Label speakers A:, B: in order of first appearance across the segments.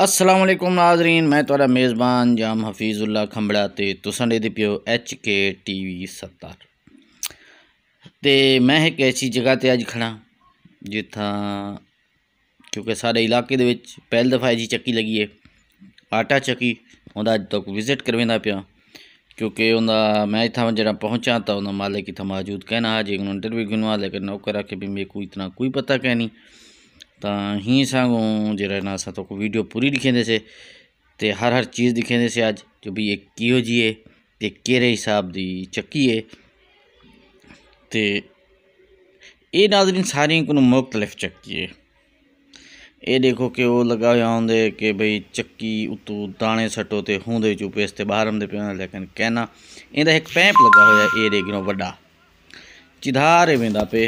A: असलम नाजरीन मैं थोड़ा मेज़बान जाम हफीज़ुल्ला खंबड़ा तो तुसें दे प्यो एच के टी वी सत्तर तो मैं एक ऐसी जगह पर अज खड़ा जिथा क्योंकि सारे इलाके दे दफ़ा जी चक्की लगी है आटा चक्की उनका अज तक विजिट करवा पाया क्योंकि उनका मैं इतना जरा पहुँचा तो उन्होंने मालिक इतना मौजूद कहना आज उन्होंने इंटरव्यू गिनवा लेकिन नौकर आके भी मेरे को इतना कोई पता कह नहीं ਹੀ हीअं ਜਿਹੜਾ ਨਾ ਸਾ न ਵੀਡੀਓ ਪੂਰੀ वीडियो ਸੇ ਤੇ ਹਰ ਹਰ ਚੀਜ਼ चीज़ ਸੇ ਅੱਜ जो ਵੀ ਇਹ ਕੀ ਹੋ ਜੀਏ ਤੇ कहिड़े ਹਿਸਾਬ ਦੀ ਚੱਕੀ ਏ ਤੇ ਇਹ ਨਾਜ਼ਰੀਨ ਸਾਰੀਆਂ ਨੂੰ ਮੁਖਤਲਫ ਚੱਕੀ ਹੈ ਇਹ ਦੇਖੋ ਕਿ ਉਹ ਲਗਾਇਆ ਹੁੰਦੇ ਕਿ ਭਈ ਚੱਕੀ ਉਤੋਂ ਦਾਣੇ ਸਟੋ ਤੇ ਹੁੰਦੇ ਚੂ ਪੇਸ ਤੇ ਬਾਹਰ ਹੁੰਦੇ ਪਿਆ ਲੇਕਿਨ ਕਹਿਣਾ ਇਹਦਾ ਇੱਕ ਪੈਂਪ ਲੱਗਾ ਹੋਇਆ ਇਹ ਦੇਖੋ ਵੱਡਾ ਚਿਧਾਰੇ ਵਿੰਦਾ ਪੇ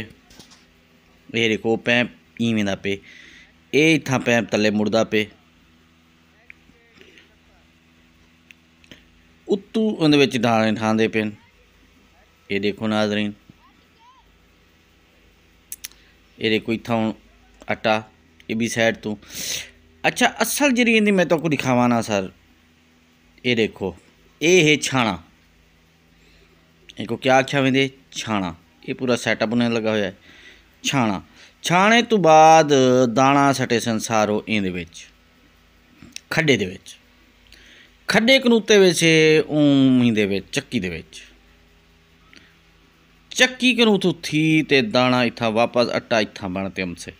A: ਇਹ ਦੇਖੋ ਪੈਂਪ इवें पे ये इतना पैप तल्ले मुड़ा पे उत्तू उं'दे बिच दाने पे ये देखो नाजरीन ये देखो इतना हूँ आटा ये भी सैड तू अच्छा असल जी इं'दी मैं तुसें दिखावा ना सर ये देखो ये है छाणा इनको क्या आख्या वे छाणा ये पूरा सैटअप उन्हें लगा हुआ है छाणा ਛਾਣੇ ਤੋਂ ਬਾਅਦ ਦਾਣਾ ਸਟੇ ਸੰਸਾਰੋ ਇਹਦੇ ਵਿੱਚ ਖੱਡੇ ਦੇ ਵਿੱਚ ਖੱਡੇ ਕਨੂਤੇ ਵਿੱਚ ਉਮੀ ਦੇ ਵਿੱਚ ਚੱਕੀ ਦੇ ਵਿੱਚ ਚੱਕੀ ਕਨੂਤ ਉਥੀ ਤੇ ਦਾਣਾ ਇੱਥਾ ਵਾਪਸ ਅਟਾ ਇੱਥਾ ਬਣਤੇ ਹਮਸੇ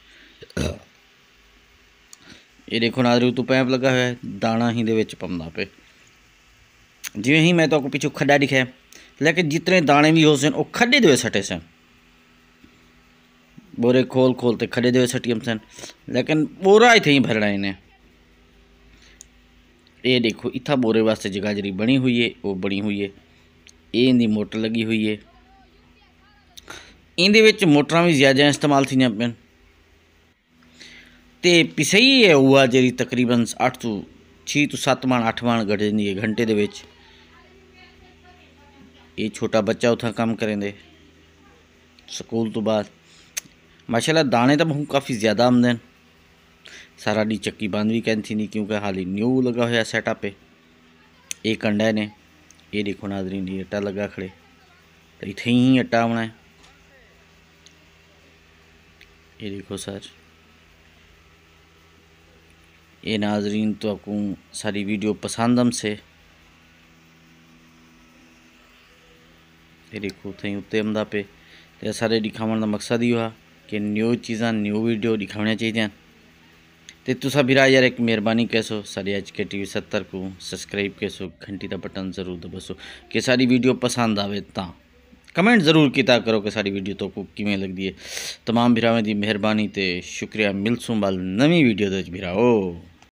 A: ਇਹ ਦੇਖੋ ਰੂ ਤੂੰ ਪੈਪ ਲੱਗਾ ਹੋਇਆ ਹੈ ਦਾਣਾ ਹੀ ਦੇ ਵਿੱਚ ਪੰਦਾ ਪੇ ਜਿਵੇਂ ਹੀ ਮੈਂ ਤਾਂ ਕੋ ਪਿੱਛੋਂ ਖੱਡਾ ਦਿਖਿਆ ਲੇਕਿਨ ਜਿਤਨੇ ਦਾਣੇ ਵੀ ਹੋ ਸਨ ਉਹ ਖੱਡੇ ਦੇ ਵਿੱਚ ਸਟੇ ਸਨ बोरे खोल खोलते खड़े थे सटीएम सन लेकिन बोरा इतें ही भरना इन्हें ये देखो इतना बोरे वास्ते जगह जी बनी हुई है वो बनी हुई है ये इनकी मोटर लगी हुई है इन मोटर भी ज़्यादा इस्तेमाल थी पे तो पिसे ही है हुआ जी तकरीबन अठ तो छे तो सत्त मन अठ मन गट जाती है घंटे के ये छोटा बच्चा उतना काम करेंगे ਸਕੂਲ ਤੋਂ ਬਾਅਦ माशाल्लाह दाने तो बहुत काफ़ी ज़्यादा आमदन सारा डी चक्की बंद भी कहती नहीं क्योंकि ही न्यू लगा हुआ सैटअप है ये कंडे ने ये देखो नाजरीन नहीं आटा लगा खड़े तो इतने ही आटा आना है ये देखो सर ये नाजरीन तो आपको सारी वीडियो पसंद से ये देखो थी उत्ते पे तो सारे दिखावन का मकसद ही हुआ કે ન્યુ ચીઝા ન્યુ વિડિયો દિખાણયા ચાહીતે તા તુસા ભીરા યાર એક મેરબાની કેસો સરી આજ કે ટીવી 70 કો સબસ્ક્રાઇબ કેસો ઘંટી دا બટન જરૂર દબસો કે સાડી વિડિયો પસંદ આવે તા કમેન્ટ જરૂર કીતા કરો કે સાડી વિડિયો તો કીમે લાગદી હે તમામ ભીરામે દી મેરબાની તે શુક્રિયા મિલ સુમલ નવી વિડિયો દે ભીરા ઓ